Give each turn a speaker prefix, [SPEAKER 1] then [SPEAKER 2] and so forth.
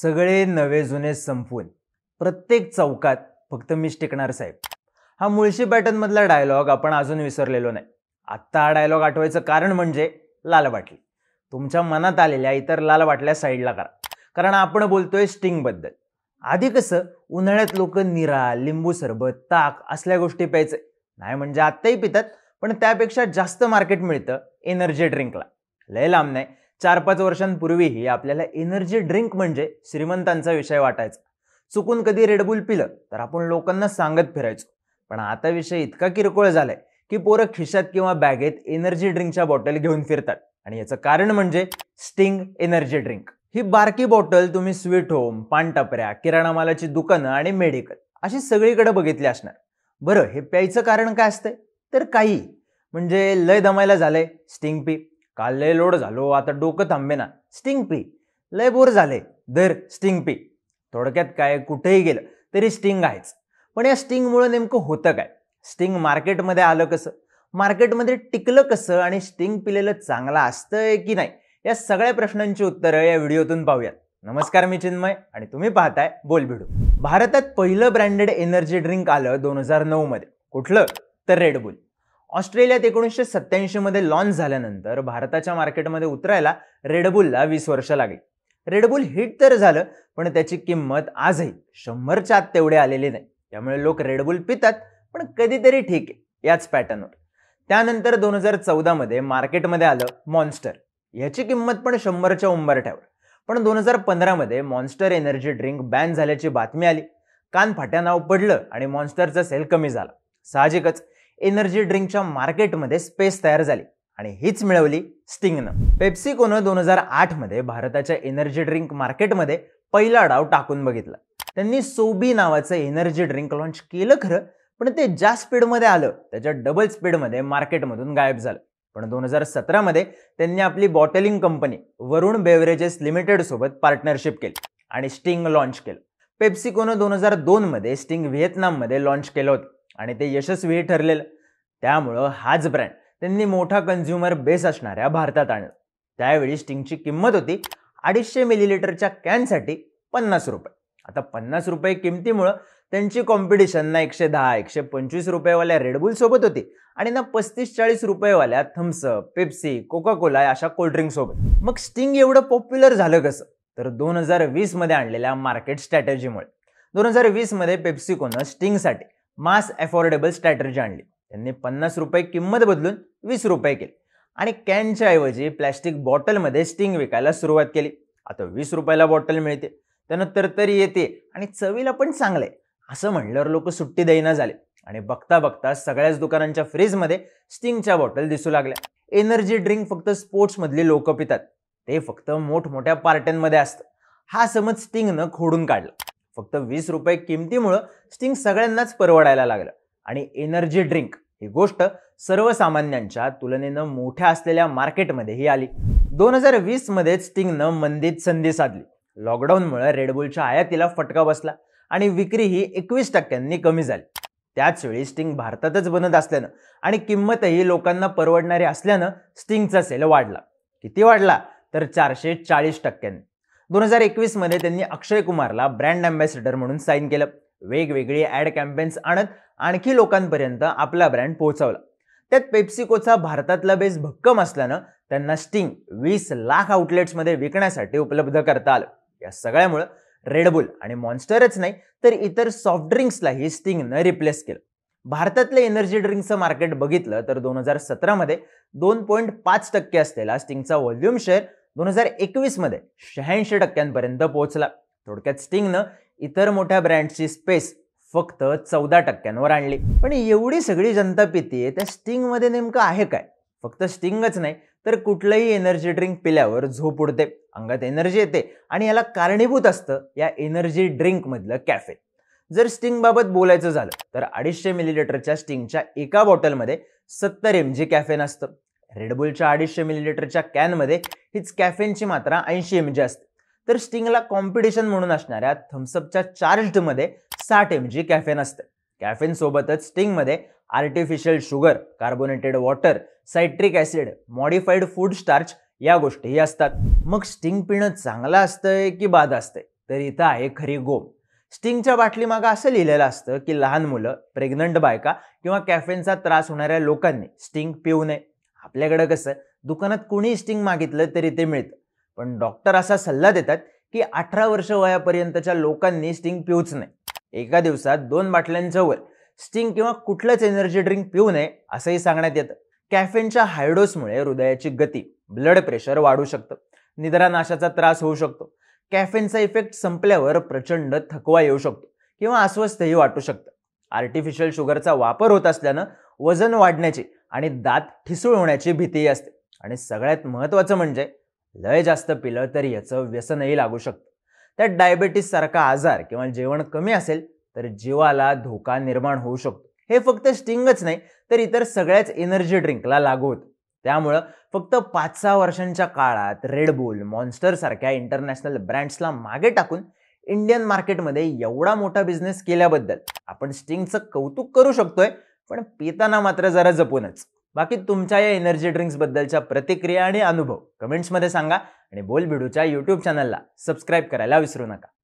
[SPEAKER 1] सगळे नवे जुने संपवून प्रत्येक चौकात फक्त मिस टिकणार साहेब हा मुळशी मधला डायलॉग आपण अजून विसरलेलो नाही आत्ता हा डायलॉग आठवायचं कारण म्हणजे लाल तुमच्या मनात आलेल्या इतर लाल बाटल्या साईडला करा कारण आपण बोलतोय स्टिंगबद्दल आधी कसं उन्हाळ्यात लोक निरा लिंबू सरबत ताक असल्या गोष्टी प्यायचे नाही म्हणजे आत्ताही पितात पण त्यापेक्षा जास्त मार्केट मिळतं एनर्जी ड्रिंकला लय लांब नाही चार पाच वर्षांपूर्वीही आपल्याला एनर्जी ड्रिंक म्हणजे श्रीमंतांचा विषय वाटायचा चुकून कधी रेडबुल पिलं तर आपण लोकांना सांगत फिरायचो पण आता विषय इतका किरकोळ झालाय की पोरं खिशात किंवा बॅगेत एनर्जी ड्रिंकच्या बॉटल घेऊन फिरतात आणि याचं कारण म्हणजे स्टिंग एनर्जी ड्रिंक ही बारकी बॉटल तुम्ही स्वीट होम पानटपऱ्या किराणा मालाची दुकानं आणि मेडिकल अशी सगळीकडे बघितली असणार बरं हे प्यायचं कारण काय असतंय तर काही म्हणजे लय दमायला झालंय स्टिंग पी काल लय लोड झालो आता डोकं थांबे ना स्टिंग पी लय बोर झाले दर स्टिंग पी थोडक्यात काय कुठेही गेलं तरी स्टिंग आहेच पण या स्टिंगमुळे नेमकं होतं काय स्टिंग मार्केटमध्ये आलं कसं मार्केटमध्ये टिकलं कसं आणि स्टिंग पिलेलं चांगलं असतंय की नाही या सगळ्या प्रश्नांची उत्तरं या व्हिडिओतून पाहूयात नमस्कार मी चिन्मय आणि तुम्ही पाहताय बोल भिडू भारतात पहिलं ब्रँडेड एनर्जी ड्रिंक आलं दोन हजार नऊमध्ये कुठलं तर रेडबुल ऑस्ट्रेलियात एकोणीसशे मध्ये लॉन्च झाल्यानंतर भारताच्या मार्केटमध्ये उतरायला रेडबुलला वीस वर्ष लागली रेडबुल हिट तर झालं पण त्याची किंमत आजही शंभरच्या आत तेवढे आलेली नाही त्यामुळे लोक रेडबुल पितात पण कधीतरी ठीक आहे याच पॅटर्नवर त्यानंतर दोन हजार चौदामध्ये मार्केटमध्ये आलं मॉन्स्टर याची किंमत पण शंभरच्या उंबरठ्यावर पण दोन हजार पंधरामध्ये मॉन्स्टर एनर्जी ड्रिंक बॅन झाल्याची बातमी आली कान फाट्या नाव पडलं आणि मॉन्स्टरचं सेल कमी झाला साहजिकच एनर्जी ड्रिंकच्या मार्केटमध्ये स्पेस तयार झाली आणि हीच मिळवली स्टिंगनं पेप्सिकोनं दोन हजार आठमध्ये भारताच्या एनर्जी ड्रिंक मार्केटमध्ये पहिला डाव टाकून बघितला त्यांनी सोबी नावाचं एनर्जी ड्रिंक लॉन्च केलं खरं पण ते ज्या स्पीडमध्ये आलं त्याच्या डबल स्पीडमध्ये मार्केटमधून गायब झालं पण दोन हजार सतरामध्ये त्यांनी आपली bottling company Varun beverages limited सोबत पार्टनरशिप केली आणि स्टिंग लॉन्च केलं पेप्सिकोनं दोन हजार दोनमध्ये स्टिंग व्हिएतनाममध्ये लॉन्च केलं होतं आणि ते यशस्वी ठरलेलं त्यामुळं हाच ब्रँड त्यांनी मोठा कन्झ्युमर बेस असणाऱ्या भारतात आणलं त्यावेळी स्टिंगची किंमत होती अडीचशे मिलीलिटरच्या कॅनसाठी पन्नास रुपये आता पन्नास रुपये किमतीमुळं त्यांची कॉम्पिटिशन ना एकशे दहा एकशे पंचवीस रुपयेवाल्या रेडबुलसोबत होती आणि ना पस्तीस चाळीस रुपयेवाल्या थम्सअप पेप्सी कोका कोला अशा कोल्ड्रिंकसोबत मग स्टिंग एवढं पॉप्युलर झालं कसं तर दोन हजार वीसमध्ये आणलेल्या मार्केट स्ट्रॅटेजीमुळे दोन हजार वीसमध्ये पेप्सिकोनं स्टिंगसाठी मास अफोर्डेबल स्ट्रॅटर्जी आणली त्यांनी पन्नास रुपये किंमत बदलून वीस रुपये केली आणि कॅनच्या ऐवजी प्लॅस्टिक बॉटलमध्ये स्टिंग विकायला सुरुवात केली आता वीस रुपयाला बॉटल मिळते त्यानंतर तरी येते आणि चवीला पण चांगलं आहे असं म्हणल्यावर लोक सुट्टी देईना झाले आणि बघता बघता सगळ्याच दुकानांच्या फ्रीजमध्ये स्टिंगच्या बॉटल दिसू लागल्या एनर्जी ड्रिंक फक्त स्पोर्ट्समधले लोक पितात ते फक्त मोठमोठ्या पार्ट्यांमध्ये असतं हा समज स्टिंगनं खोडून काढला फक्त वीस रुपये किमतीमुळं स्टिंग सगळ्यांनाच परवडायला लागलं आणि एनर्जी ड्रिंक ही गोष्ट सर्वसामान्यांच्या तुलनेनं मोठ्या असलेल्या मार्केटमध्येही आली दोन हजार वीसमध्ये स्टिंगनं मंदीत संधी साधली लॉकडाऊनमुळे रेडबुलच्या आयातीला फटका बसला आणि विक्री ही एकवीस टक्क्यांनी कमी झाली त्याचवेळी स्टिंग भारतातच बनत असल्यानं आणि किंमतही लोकांना परवडणारी असल्यानं स्टिंगचा सेल वाढला किती वाढला तर चारशे चाळीस टक्क्यांनी दोन हजार एकवीसमध्ये त्यांनी अक्षय कुमारला ब्रँड अँबॅसेडर म्हणून साईन केलं वेगवेगळी ॲड कॅम्पेन्स आणत आणखी लोकांपर्यंत आपला ब्रँड पोहोचवला त्यात पेप्सिकोचा भारतातला बेस भक्कम असल्यानं त्यांना स्टिंग वीस लाख आउटलेट्समध्ये विकण्यासाठी उपलब्ध करता आलं या सगळ्यामुळं रेडबुल आणि मॉन्स्टरच नाही तर इतर सॉफ्ट ड्रिंक्सलाही स्टिंगनं रिप्लेस केलं भारतातले एनर्जी ड्रिंकचं मार्केट बघितलं तर दोन हजार सतरामध्ये दोन पॉईंट पाच टक्के असलेला स्टिंगचा व्हॉल्युम शेअर दोन हजार एकवीसमध्ये शहाऐंशी टक्क्यांपर्यंत पोहोचला थोडक्यात स्टिंगनं इतर मोठ्या ब्रँडची स्पेस फक्त चौदा टक्क्यांवर आणली पण एवढी सगळी जनता पितीये त्या स्टिंगमध्ये नेमकं आहे काय फक्त स्टिंगच नाही तर कुठलंही एनर्जी ड्रिंक पिल्यावर झोप उडते अंगात एनर्जी येते आणि याला कारणीभूत असतं या एनर्जी ड्रिंकमधलं कॅफे जर स्टिंगबाबत बोलायचं झालं तर अडीचशे मिलीलिटरच्या स्टिंगच्या एका बॉटलमध्ये सत्तर एम जी कॅफेन असतं रेडबुलच्या अडीचशे मिलीलिटरच्या कॅनमध्ये हीच कॅफेनची मात्रा ऐंशी एम जी असते तर स्टिंगला कॉम्पिटिशन म्हणून असणाऱ्या थम्सअपच्या चार्जडमध्ये साठ एम जी कॅफेन असते कॅफेनसोबतच स्टिंगमध्ये artificial sugar carbonated water citric acid modified food starch या गोष्टीही असतात मग स्टिंग पिणं चांगलं असतंय की बाद असतंय तर इथं आहे खरी गोम स्टिंगच्या बाटलीमागं असं लिहिलेलं असतं की लहान मुलं प्रेग्नंट बायका किंवा कॅफेनचा त्रास होणाऱ्या लोकांनी स्टिंग पिऊ नये आपल्याकडं कसं दुकानात कोणी स्टिंग मागितलं तरी ते मिळतं पण डॉक्टर असा सल्ला देतात की अठरा वर्ष वयापर्यंतच्या लोकांनी स्टिंग पिऊच नाही एका दिवसात दोन बाटल्यांच्या वर स्टिंग किंवा कुठलंच एनर्जी ड्रिंक पिऊ नये असंही सांगण्यात येतं कॅफेनच्या हायडोसमुळे हृदयाची गती ब्लड प्रेशर वाढू शकतं निद्रानाशाचा त्रास होऊ शकतो कॅफेनचा इफेक्ट संपल्यावर प्रचंड थकवा येऊ शकतो किंवा अस्वस्थही वाटू शकतं आर्टिफिशियल शुगरचा वापर होत असल्यानं वजन वाढण्याचे आणि दात ठिसूळ होण्याची भीती असते आणि सगळ्यात महत्त्वाचं म्हणजे लय जास्त पिलं तर याचं व्यसनही लागू शकतं त्यात डायबेटीस सारखा आजार किंवा जेवण कमी असेल तर जीवाला धोका निर्माण होऊ शकतो हे फक्त स्टिंगच नाही तर इतर सगळ्याच एनर्जी ड्रिंकला लागू होतं त्यामुळं फक्त पाच सहा वर्षांच्या काळात रेडबुल मॉन्स्टर सारख्या इंटरनॅशनल ब्रँड्सला मागे टाकून इंडियन मार्केटमध्ये एवढा मोठा बिझनेस केल्याबद्दल आपण स्टिंगचं कौतुक करू शकतोय पण पिताना मात्र जरा जपूनच बाकी तुमच्या या एनर्जी ड्रिंक्स बद्दलच्या प्रतिक्रिया आणि अनुभव कमेंट्समध्ये सांगा आणि बोल बिडूच्या यूट्यूब चॅनलला सबस्क्राईब करायला विसरू नका